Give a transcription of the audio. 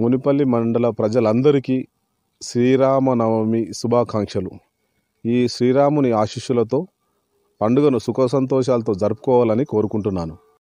మునిపల్లి మండల ప్రజలందరికీ శ్రీరామనవమి శుభాకాంక్షలు ఈ శ్రీరాముని ఆశిష్యులతో పండుగను సుఖ సంతోషాలతో జరుపుకోవాలని కోరుకుంటున్నాను